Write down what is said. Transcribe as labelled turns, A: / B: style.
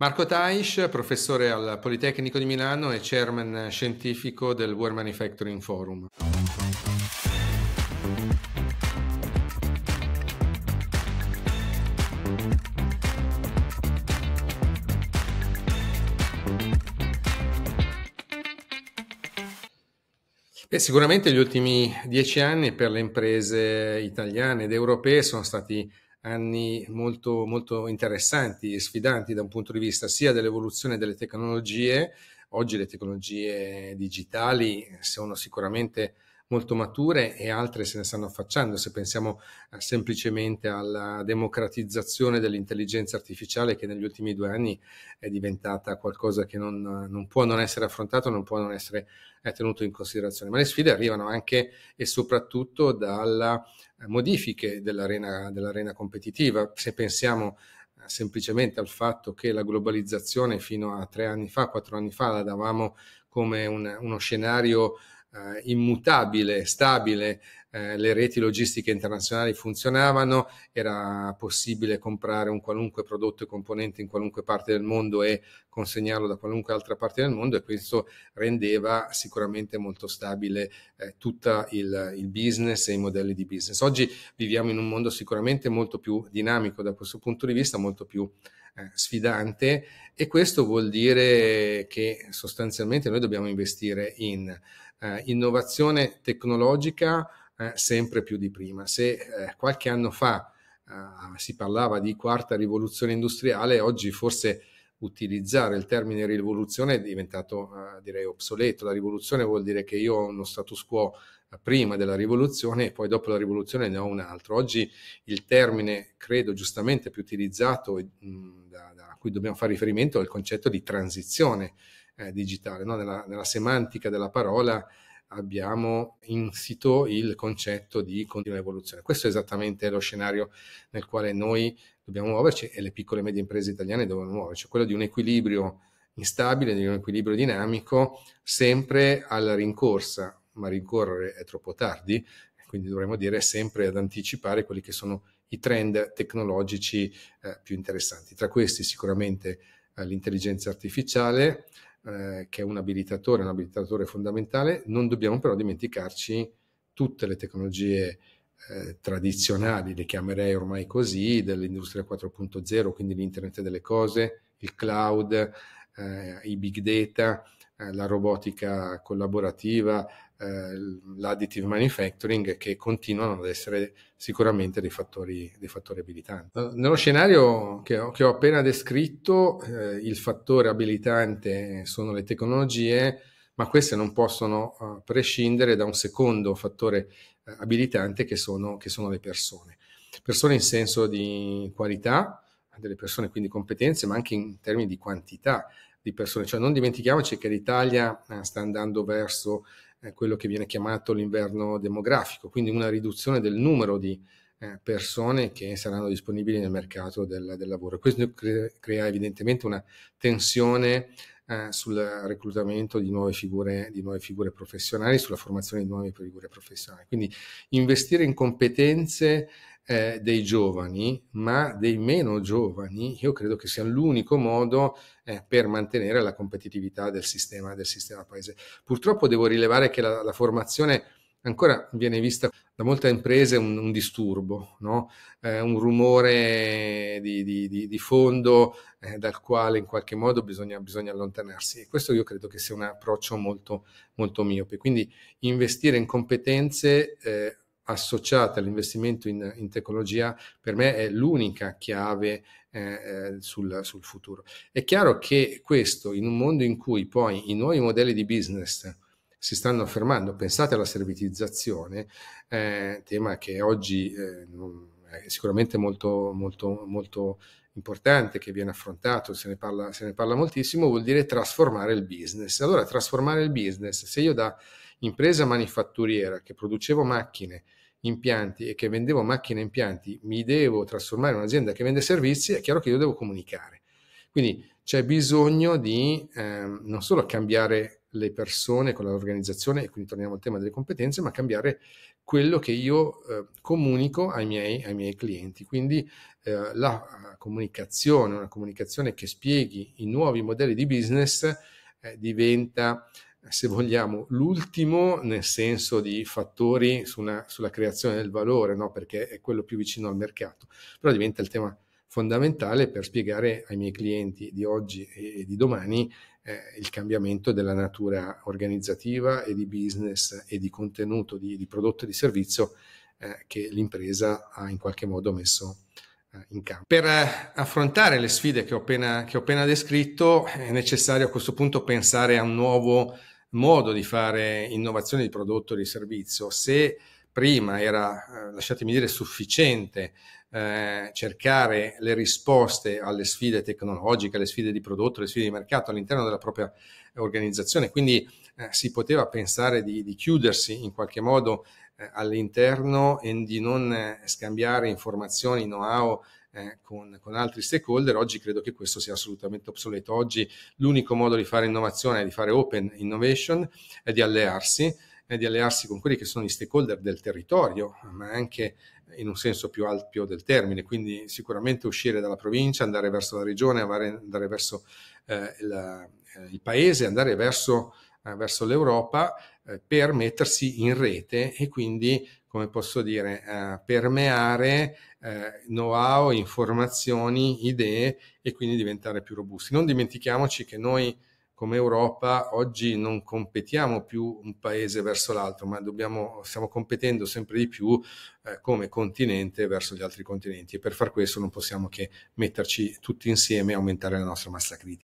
A: Marco Taish, professore al Politecnico di Milano e chairman scientifico del World Manufacturing Forum. E sicuramente gli ultimi dieci anni per le imprese italiane ed europee sono stati anni molto, molto interessanti e sfidanti da un punto di vista sia dell'evoluzione delle tecnologie, oggi le tecnologie digitali sono sicuramente molto mature e altre se ne stanno affacciando. Se pensiamo eh, semplicemente alla democratizzazione dell'intelligenza artificiale che negli ultimi due anni è diventata qualcosa che non, non può non essere affrontato, non può non essere eh, tenuto in considerazione. Ma le sfide arrivano anche e soprattutto dalle eh, modifiche dell'arena, dell'arena competitiva. Se pensiamo semplicemente al fatto che la globalizzazione fino a tre anni fa, quattro anni fa, la davamo come un, uno scenario eh, immutabile, stabile, eh, le reti logistiche internazionali funzionavano, era possibile comprare un qualunque prodotto e componente in qualunque parte del mondo e consegnarlo da qualunque altra parte del mondo e questo rendeva sicuramente molto stabile eh, tutto il, il business e i modelli di business. Oggi viviamo in un mondo sicuramente molto più dinamico da questo punto di vista, molto più eh, sfidante e questo vuol dire che sostanzialmente noi dobbiamo investire in eh, innovazione tecnologica eh, sempre più di prima. Se eh, qualche anno fa eh, si parlava di quarta rivoluzione industriale, oggi forse utilizzare il termine rivoluzione è diventato direi obsoleto. La rivoluzione vuol dire che io ho uno status quo prima della rivoluzione e poi dopo la rivoluzione ne ho un altro. Oggi il termine, credo giustamente più utilizzato mh, da, da, cui dobbiamo fare riferimento è il concetto di transizione eh, digitale. No? Nella, nella semantica della parola abbiamo insito il concetto di continua evoluzione. Questo è esattamente lo scenario nel quale noi dobbiamo muoverci e le piccole e medie imprese italiane devono muoverci, cioè quello di un equilibrio instabile, di un equilibrio dinamico, sempre alla rincorsa ma rincorrere è troppo tardi, quindi dovremmo dire sempre ad anticipare quelli che sono i trend tecnologici eh, più interessanti. Tra questi sicuramente eh, l'intelligenza artificiale, eh, che è un abilitatore, un abilitatore fondamentale, non dobbiamo però dimenticarci tutte le tecnologie eh, tradizionali, le chiamerei ormai così, dell'industria 4.0, quindi l'internet delle cose, il cloud, eh, i big data, eh, la robotica collaborativa, eh, l'additive manufacturing che continuano ad essere sicuramente dei fattori, dei fattori abilitanti. Eh, nello scenario che ho, che ho appena descritto, eh, il fattore abilitante sono le tecnologie, ma queste non possono uh, prescindere da un secondo fattore uh, abilitante che sono, che sono, le persone. Persone in senso di qualità delle persone, quindi competenze, ma anche in termini di quantità di persone. Cioè non dimentichiamoci che l'Italia uh, sta andando verso quello che viene chiamato l'inverno demografico, quindi una riduzione del numero di eh, persone che saranno disponibili nel mercato del, del lavoro. Questo crea evidentemente una tensione eh, sul reclutamento di nuove, figure, di nuove figure professionali, sulla formazione di nuove figure professionali. Quindi investire in competenze eh, dei giovani, ma dei meno giovani, io credo che sia l'unico modo eh, per mantenere la competitività del sistema, del sistema paese. Purtroppo devo rilevare che la, la formazione ancora viene vista da molte imprese un, un disturbo, no? eh, un rumore di, di, di fondo eh, dal quale in qualche modo bisogna, bisogna, allontanarsi. E questo io credo che sia un approccio molto, molto miope. Quindi investire in competenze eh, associate all'investimento in, in, tecnologia per me è l'unica chiave eh, eh, sul, sul, futuro. È chiaro che questo in un mondo in cui poi i nuovi modelli di business si stanno affermando. Pensate alla servitizzazione, eh, tema che oggi eh, è sicuramente molto, molto, molto importante che viene affrontato, se ne, parla, se ne parla moltissimo, vuol dire trasformare il business. Allora, trasformare il business, se io da impresa manifatturiera che producevo macchine, impianti e che vendevo macchine e impianti, mi devo trasformare in un'azienda che vende servizi, è chiaro che io devo comunicare. Quindi c'è bisogno di eh, non solo cambiare le persone con l'organizzazione, e quindi torniamo al tema delle competenze, ma cambiare quello che io eh, comunico ai miei, ai miei, clienti. Quindi eh, la eh, comunicazione, una comunicazione che spieghi i nuovi modelli di business, eh, diventa, se vogliamo, l'ultimo nel senso di fattori su una, sulla creazione del valore, no? perché è quello più vicino al mercato, però diventa il tema fondamentale per spiegare ai miei clienti di oggi e di domani eh, il cambiamento della natura organizzativa e di business e di contenuto di, di prodotto e di servizio eh, che l'impresa ha in qualche modo messo eh, in campo. Per eh, affrontare le sfide che ho, appena, che ho appena descritto è necessario a questo punto pensare a un nuovo modo di fare innovazione di prodotto e di servizio. Se prima era, eh, lasciatemi dire, sufficiente eh, cercare le risposte alle sfide tecnologiche, alle sfide di prodotto, alle sfide di mercato all'interno della propria organizzazione. Quindi eh, si poteva pensare di, di, chiudersi in qualche modo eh, all'interno e di non eh, scambiare informazioni, know-how. Eh, con, con, altri stakeholder, oggi credo che questo sia assolutamente obsoleto. Oggi l'unico modo di fare innovazione di fare open innovation, è di allearsi, è eh, di allearsi con quelli che sono gli stakeholder del territorio, ma anche in un senso più ampio del termine, quindi sicuramente uscire dalla provincia, andare verso la regione, andare verso eh, la, eh, il paese, andare verso, eh, verso l'Europa eh, per mettersi in rete e quindi, come posso dire, eh, permeare know-how, informazioni, idee e quindi diventare più robusti. Non dimentichiamoci che noi come Europa oggi non competiamo più un paese verso l'altro, ma dobbiamo, stiamo competendo sempre di più eh, come continente verso gli altri continenti e per far questo non possiamo che metterci tutti insieme e aumentare la nostra massa critica.